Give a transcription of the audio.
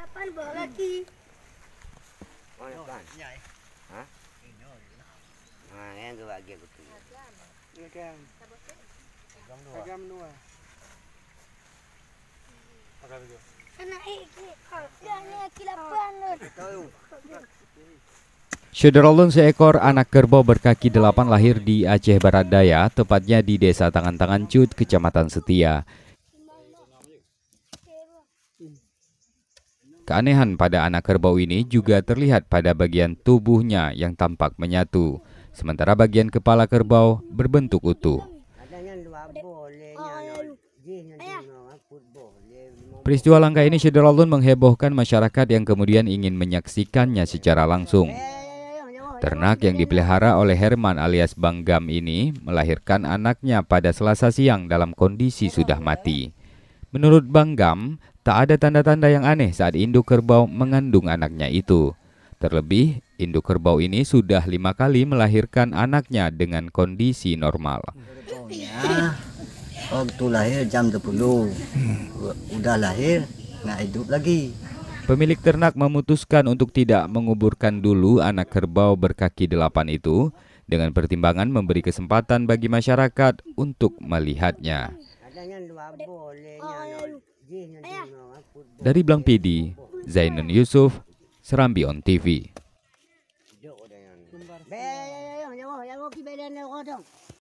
Lapan bawa lagi. Oh, lapan. Iya, eh. Hah? Oh, iya. Nah, yang gue bagi aku tuh. Iya kan. Jam dua. Jam dua. Apa eh, ya, itu? Syederolun seekor anak kerbau berkaki delapan lahir di Aceh Barat Daya, tepatnya di Desa Tangan-Tangan Cut, Kecamatan Setia. Keanehan pada anak kerbau ini juga terlihat pada bagian tubuhnya yang tampak menyatu, sementara bagian kepala kerbau berbentuk utuh. Peristiwa langka ini Syederalun menghebohkan masyarakat yang kemudian ingin menyaksikannya secara langsung. Ternak yang dipelihara oleh Herman alias Bang Gam ini melahirkan anaknya pada selasa siang dalam kondisi sudah mati. Menurut Bang Gam, tak ada tanda-tanda yang aneh saat induk kerbau mengandung anaknya itu. Terlebih, induk kerbau ini sudah lima kali melahirkan anaknya dengan kondisi normal. Waktu lahir jam 10, udah lahir nggak hidup lagi. Pemilik ternak memutuskan untuk tidak menguburkan dulu anak kerbau berkaki delapan itu dengan pertimbangan memberi kesempatan bagi masyarakat untuk melihatnya. Dari Blang Pidi, Zainun Yusuf, Serambi On TV.